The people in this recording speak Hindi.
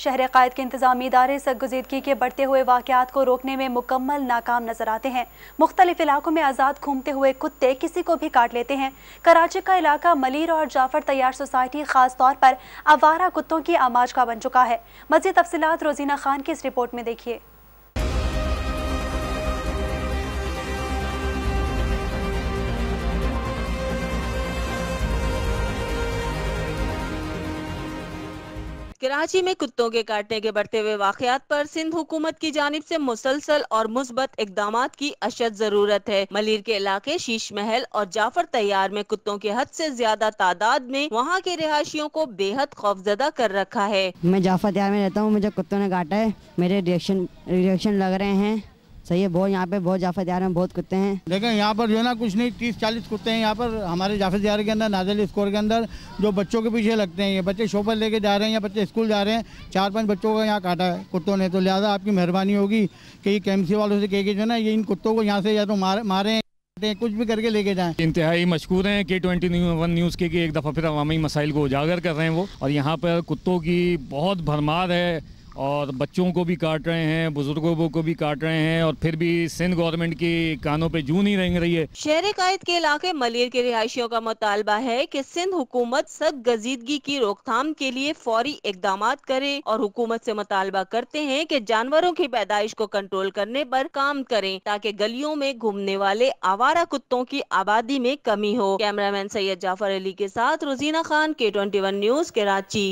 शहर कायद के इंतजामी इदारे सरगुजीदगी के बढ़ते हुए वाकत को रोकने में मुकम्मल नाकाम नजर आते हैं मुख्तलिफ इलाकों में आज़ाद घूमते हुए कुत्ते किसी को भी काट लेते हैं कराची का इलाका मलिर और जाफर तैयार सोसाइटी खास तौर पर आवारा कुत्तों की आमाज का बन चुका है मजीद तफसलत रोजीना खान की इस रिपोर्ट में देखिए कराची में कुत्तों के काटने के बढ़ते हुए वाकयात पर सिंध हुकूमत की जानब ऐसी मुसलसल और मुस्बत इकदाम की अशद जरूरत है मलिर के इलाके शीश महल और जाफर तैयार में कुत्तों के हद ऐसी ज्यादा तादाद में वहाँ के रिहायशियों को बेहद खौफजदा कर रखा है मैं जाफर तैयार में रहता हूँ मुझे कुत्तों ने काटा है मेरे रिएक्शन रिएक्शन लग रहे हैं सही है बहुत यहाँ पे बहुत जाफे दियार में बहुत कुत्ते हैं लेकिन यहाँ पर जो है ना कुछ नहीं तीस चालीस कुत्ते हैं यहाँ पर हमारे जाफे दियार के अंदर नाजल स्कोर के अंदर जो बच्चों के पीछे लगते हैं ये बच्चे शो पर लेके जा रहे हैं या बच्चे स्कूल जा रहे हैं चार पाँच बच्चों का यहाँ काटा है कुत्तों ने तो लिहाजा आपकी मेहरबानी होगी कि ये वालों से कह के जो ना ये इन कुत्तों को यहाँ से या तो मारे कुछ भी करके लेके जाएं इंतहाई मशहूर हैं के ट्वेंटी वन न्यूज़ के कि एक दफ़ा फिर अवामी मसाइल को उजागर कर रहे हैं वो और यहाँ पर कुत्तों की बहुत भरमार है और बच्चों को भी काट रहे हैं बुजुर्गों को भी काट रहे हैं और फिर भी सिंध गवर्नमेंट की कानों पे जू नहीं रेंग रही है शहर कायद के इलाके मलेर के रिहायशियों का मुतालबा है कि सिंध हुकूमत सख्त गजीदगी की रोकथाम के लिए फौरी इकदाम करे और हुकूमत से मुतालबा करते हैं कि जानवरों की पैदाइश को कंट्रोल करने पर काम करें ताकि गलियों में घूमने वाले आवारा कुत्तों की आबादी में कमी हो मैन सैयद जाफर अली के साथ रोजीना खान के ट्वेंटी न्यूज कराची